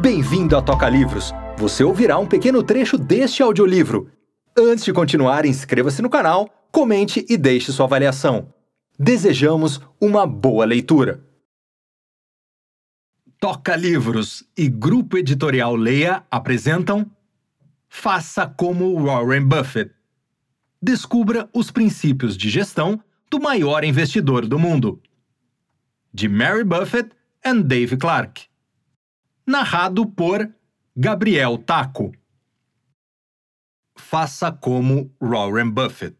Bem-vindo a Toca Livros! Você ouvirá um pequeno trecho deste audiolivro. Antes de continuar, inscreva-se no canal, comente e deixe sua avaliação. Desejamos uma boa leitura! Toca Livros e Grupo Editorial Leia apresentam Faça como Warren Buffett. Descubra os princípios de gestão do maior investidor do mundo. De Mary Buffett and Dave Clark narrado por Gabriel Taco. Faça como Warren Buffett.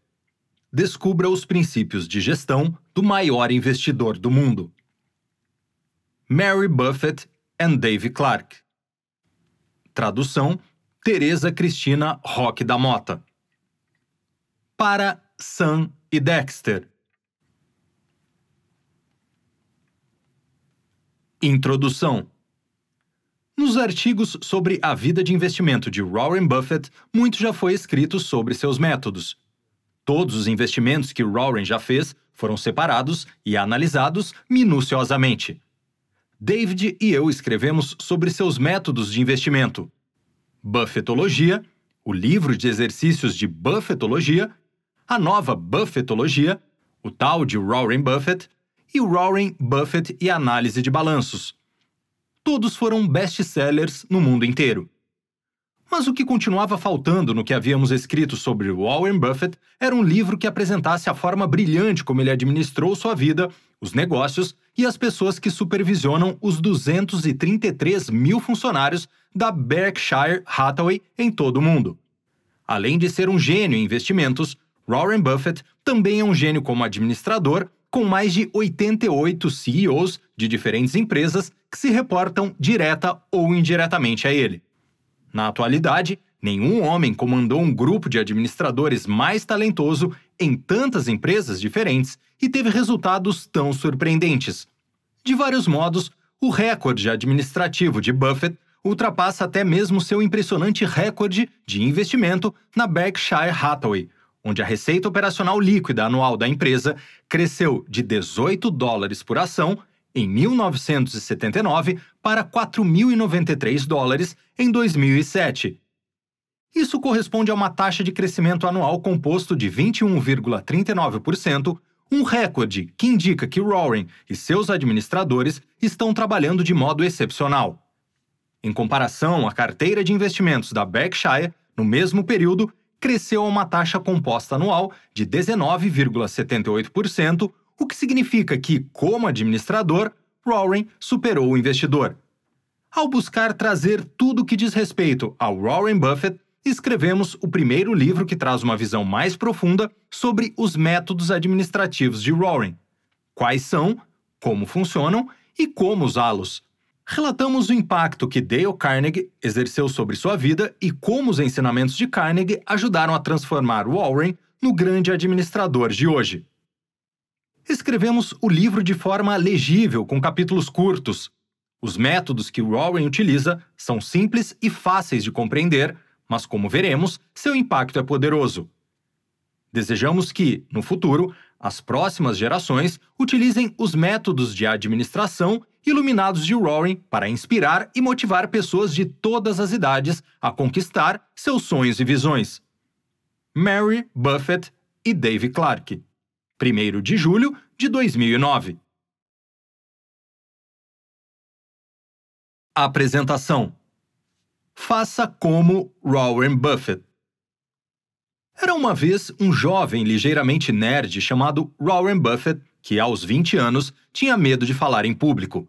Descubra os princípios de gestão do maior investidor do mundo. Mary Buffett and Dave Clark. Tradução: Teresa Cristina Roque da Mota. Para Sam e Dexter. Introdução artigos sobre a vida de investimento de Warren Buffett, muito já foi escrito sobre seus métodos. Todos os investimentos que Warren já fez foram separados e analisados minuciosamente. David e eu escrevemos sobre seus métodos de investimento. Buffetologia, o livro de exercícios de Buffetologia, a nova Buffetologia, o tal de Warren Buffett e o Warren Buffett e análise de balanços todos foram best-sellers no mundo inteiro. Mas o que continuava faltando no que havíamos escrito sobre Warren Buffett era um livro que apresentasse a forma brilhante como ele administrou sua vida, os negócios e as pessoas que supervisionam os 233 mil funcionários da Berkshire Hathaway em todo o mundo. Além de ser um gênio em investimentos, Warren Buffett também é um gênio como administrador, com mais de 88 CEOs de diferentes empresas que se reportam direta ou indiretamente a ele. Na atualidade, nenhum homem comandou um grupo de administradores mais talentoso em tantas empresas diferentes e teve resultados tão surpreendentes. De vários modos, o recorde administrativo de Buffett ultrapassa até mesmo seu impressionante recorde de investimento na Berkshire Hathaway, onde a receita operacional líquida anual da empresa cresceu de 18 dólares por ação em 1979 para 4.093 dólares em 2007. Isso corresponde a uma taxa de crescimento anual composto de 21,39%, um recorde que indica que Roaring e seus administradores estão trabalhando de modo excepcional. Em comparação, a carteira de investimentos da Berkshire, no mesmo período, cresceu a uma taxa composta anual de 19,78%, o que significa que, como administrador, Warren superou o investidor. Ao buscar trazer tudo o que diz respeito ao Warren Buffett, escrevemos o primeiro livro que traz uma visão mais profunda sobre os métodos administrativos de Warren. Quais são, como funcionam e como usá-los. Relatamos o impacto que Dale Carnegie exerceu sobre sua vida e como os ensinamentos de Carnegie ajudaram a transformar Warren no grande administrador de hoje escrevemos o livro de forma legível, com capítulos curtos. Os métodos que Warren utiliza são simples e fáceis de compreender, mas como veremos, seu impacto é poderoso. Desejamos que, no futuro, as próximas gerações utilizem os métodos de administração iluminados de Warren para inspirar e motivar pessoas de todas as idades a conquistar seus sonhos e visões. Mary Buffett e Dave Clark. 1 de julho de 2009. Apresentação: Faça como Warren Buffett. Era uma vez um jovem ligeiramente nerd chamado Warren Buffett que, aos 20 anos, tinha medo de falar em público.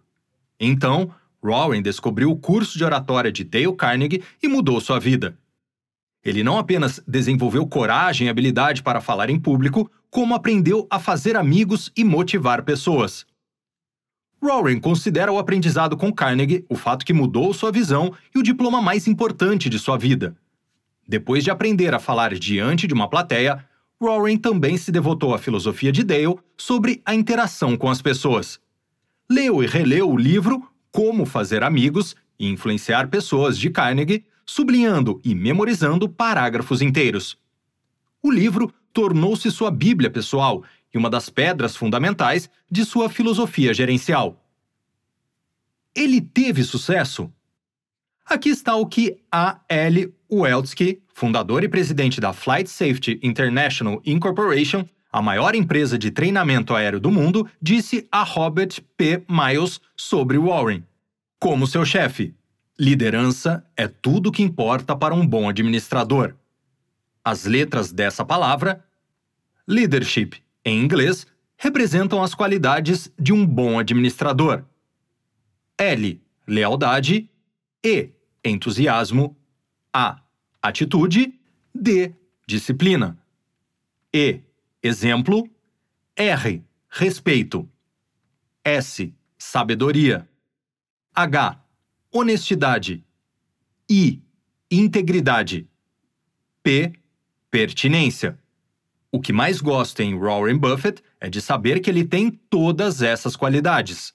Então, Warren descobriu o curso de oratória de Dale Carnegie e mudou sua vida. Ele não apenas desenvolveu coragem e habilidade para falar em público, como aprendeu a fazer amigos e motivar pessoas. Roaring considera o aprendizado com Carnegie o fato que mudou sua visão e o diploma mais importante de sua vida. Depois de aprender a falar diante de uma plateia, Roaring também se devotou à filosofia de Dale sobre a interação com as pessoas. Leu e releu o livro Como Fazer Amigos e Influenciar Pessoas de Carnegie sublinhando e memorizando parágrafos inteiros. O livro tornou-se sua Bíblia pessoal e uma das pedras fundamentais de sua filosofia gerencial. Ele teve sucesso? Aqui está o que A.L. Weltsky, fundador e presidente da Flight Safety International Incorporation, a maior empresa de treinamento aéreo do mundo, disse a Robert P. Miles sobre Warren. Como seu chefe, Liderança é tudo que importa para um bom administrador. As letras dessa palavra, leadership, em inglês, representam as qualidades de um bom administrador. L, lealdade, E, entusiasmo, A, atitude, D, disciplina. E, exemplo, R, respeito. S, sabedoria. H, honestidade. I. Integridade. P. Pertinência. O que mais gosto em Warren Buffett é de saber que ele tem todas essas qualidades.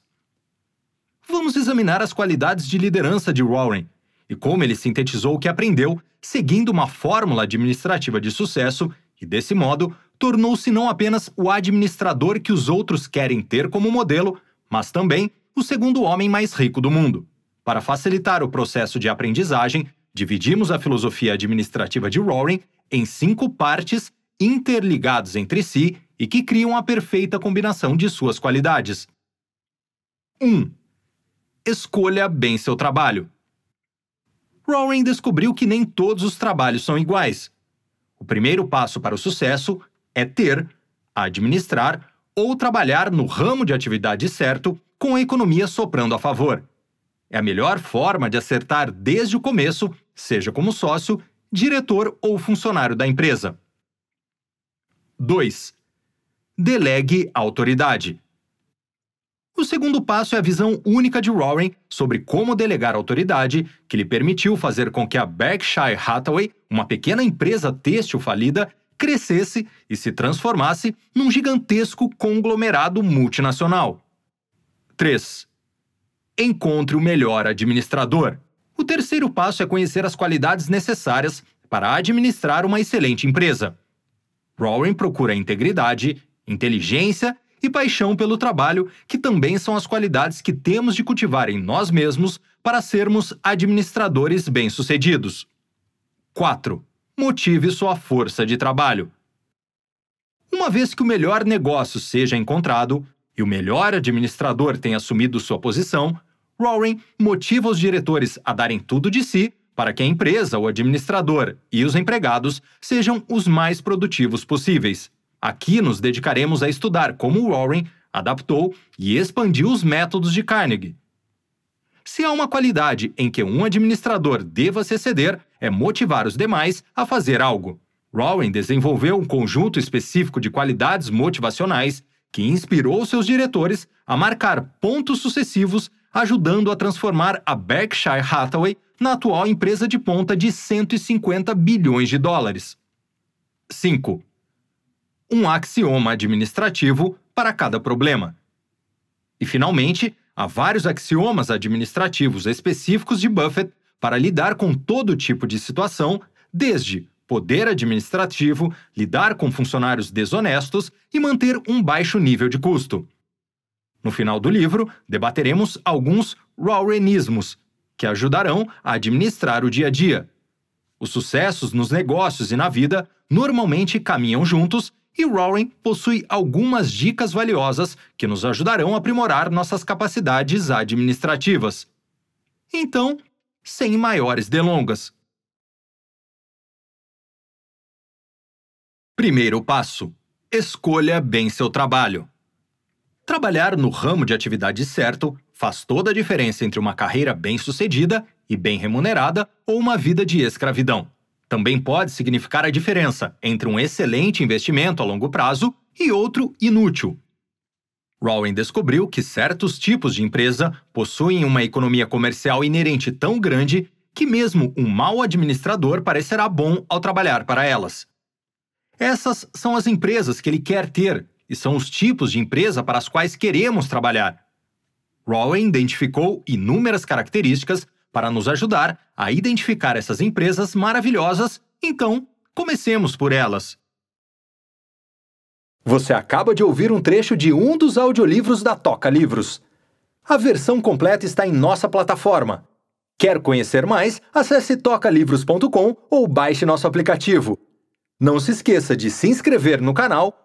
Vamos examinar as qualidades de liderança de Warren e como ele sintetizou o que aprendeu seguindo uma fórmula administrativa de sucesso e, desse modo, tornou-se não apenas o administrador que os outros querem ter como modelo, mas também o segundo homem mais rico do mundo. Para facilitar o processo de aprendizagem, dividimos a filosofia administrativa de Roaring em cinco partes interligadas entre si e que criam a perfeita combinação de suas qualidades. 1. Um, escolha bem seu trabalho. Roaring descobriu que nem todos os trabalhos são iguais. O primeiro passo para o sucesso é ter, administrar ou trabalhar no ramo de atividade certo com a economia soprando a favor. É a melhor forma de acertar desde o começo, seja como sócio, diretor ou funcionário da empresa. 2. Delegue autoridade. O segundo passo é a visão única de Warren sobre como delegar autoridade, que lhe permitiu fazer com que a Berkshire Hathaway, uma pequena empresa têxtil falida, crescesse e se transformasse num gigantesco conglomerado multinacional. 3 encontre o melhor administrador. O terceiro passo é conhecer as qualidades necessárias para administrar uma excelente empresa. Rowan procura integridade, inteligência e paixão pelo trabalho, que também são as qualidades que temos de cultivar em nós mesmos para sermos administradores bem-sucedidos. 4. Motive sua força de trabalho. Uma vez que o melhor negócio seja encontrado e o melhor administrador tenha assumido sua posição, Rowren motiva os diretores a darem tudo de si para que a empresa, o administrador e os empregados sejam os mais produtivos possíveis. Aqui nos dedicaremos a estudar como o Warren adaptou e expandiu os métodos de Carnegie. Se há uma qualidade em que um administrador deva se exceder, é motivar os demais a fazer algo. Rowan desenvolveu um conjunto específico de qualidades motivacionais que inspirou seus diretores a marcar pontos sucessivos ajudando a transformar a Berkshire Hathaway na atual empresa de ponta de 150 bilhões de dólares. 5. Um axioma administrativo para cada problema. E, finalmente, há vários axiomas administrativos específicos de Buffett para lidar com todo tipo de situação, desde poder administrativo, lidar com funcionários desonestos e manter um baixo nível de custo. No final do livro, debateremos alguns Rowrenismos que ajudarão a administrar o dia a dia. Os sucessos nos negócios e na vida normalmente caminham juntos e Roaring possui algumas dicas valiosas que nos ajudarão a aprimorar nossas capacidades administrativas. Então, sem maiores delongas. Primeiro passo: escolha bem seu trabalho. Trabalhar no ramo de atividade certo faz toda a diferença entre uma carreira bem-sucedida e bem remunerada ou uma vida de escravidão. Também pode significar a diferença entre um excelente investimento a longo prazo e outro inútil. Rowan descobriu que certos tipos de empresa possuem uma economia comercial inerente tão grande que mesmo um mau administrador parecerá bom ao trabalhar para elas. Essas são as empresas que ele quer ter e são os tipos de empresa para as quais queremos trabalhar. Rowan identificou inúmeras características para nos ajudar a identificar essas empresas maravilhosas, então comecemos por elas. Você acaba de ouvir um trecho de um dos audiolivros da Toca Livros. A versão completa está em nossa plataforma. Quer conhecer mais? Acesse tocalivros.com ou baixe nosso aplicativo. Não se esqueça de se inscrever no canal